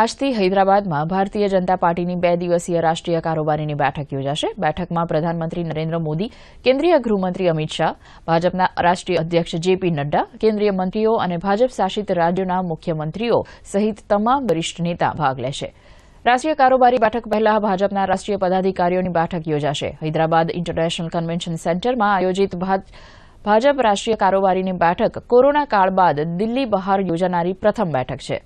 આજથી હૈદરાબાદમાં ભારતીય જનતા પાર્ટીની બે દિવસીય રાષ્ટ્રીય કારોબારીની બેઠક યોજાશે બેઠકમાં પ્રધાનમંત્રી નરેન્દ્ર મોદી કેન્દ્રીય ગૃહમંત્રી અમિત શાહ ભાજપના રાષ્ટ્રીય અધ્યક્ષ જેપી નડ્ડા કેન્દ્રીય મંત્રીઓ અને ભાજપ શાસિત રાજ્યોના મુખ્યમંત્રીઓ સહિત તમામ વરિષ્ઠ નેતા ભાગ લેશે રાષ્ટ્રીય કારોબારી બેઠક પહેલા ભાજપના રાષ્ટ્રીય પદાધિકારીઓની બેઠક યોજાશે હૈદરાબાદ ઇન્ટરનેશનલ કન્વેન્શન સેન્ટરમાં આયોજિત ભાજપ રાષ્ટ્રીય કારોબારીની બેઠક કોરોના કાળ બાદ દિલ્હી બહાર યોજાનારી પ્રથમ બેઠક છે